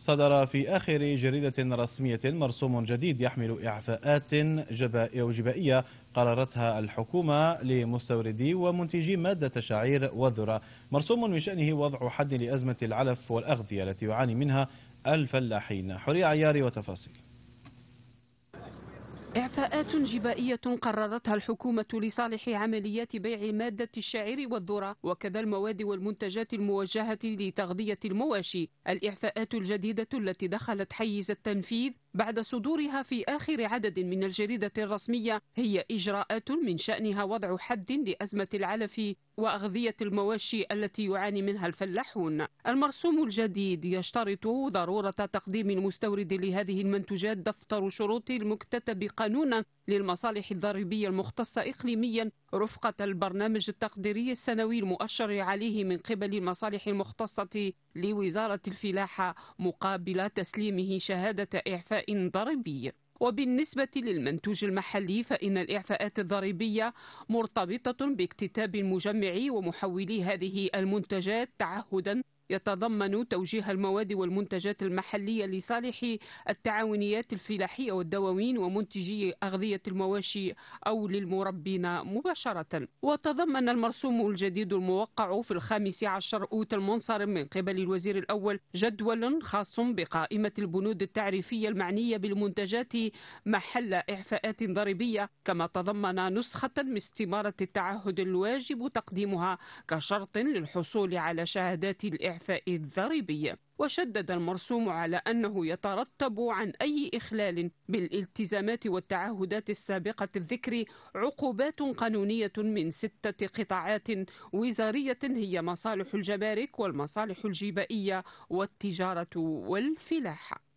صدر في آخر جريدة رسمية مرسوم جديد يحمل إعفاءات جبائية قررتها الحكومة لمستوردي ومنتجي مادة شعير والذرة مرسوم من شأنه وضع حد لأزمة العلف والأغذية التي يعاني منها الفلاحين حري عياري وتفاصيل إعفاءات جبائية قررتها الحكومة لصالح عمليات بيع مادة الشعير والذرة وكذا المواد والمنتجات الموجهة لتغذية المواشي الإعفاءات الجديدة التي دخلت حيز التنفيذ بعد صدورها في آخر عدد من الجريدة الرسمية هي إجراءات من شأنها وضع حد لأزمة العلف وأغذية المواشي التي يعاني منها الفلاحون المرسوم الجديد يشترط ضرورة تقديم المستورد لهذه المنتوجات دفتر شروط المكتتب قانونا للمصالح الضريبية المختصة إقليميا رفقة البرنامج التقديري السنوي المؤشر عليه من قبل المصالح المختصة لوزارة الفلاحة مقابل تسليمه شهادة إعفاء ضريبي وبالنسبة للمنتوج المحلي فإن الإعفاءات الضريبية مرتبطة باكتتاب المجمع ومحولي هذه المنتجات تعهدا يتضمن توجيه المواد والمنتجات المحلية لصالح التعاونيات الفلاحية والدواوين ومنتجي أغذية المواشي أو للمربين مباشرة وتضمن المرسوم الجديد الموقع في الخامس عشر أوت المنصرم من قبل الوزير الأول جدول خاص بقائمة البنود التعريفية المعنية بالمنتجات محل إعفاءات ضريبية كما تضمن نسخة من استمارة التعهد الواجب تقديمها كشرط للحصول على شهادات الإعفاء الإعفاء الضريبي وشدد المرسوم على أنه يترتب عن أي إخلال بالالتزامات والتعهدات السابقة الذكر عقوبات قانونية من ستة قطاعات وزارية هي مصالح الجمارك والمصالح الجبائية والتجارة والفلاحة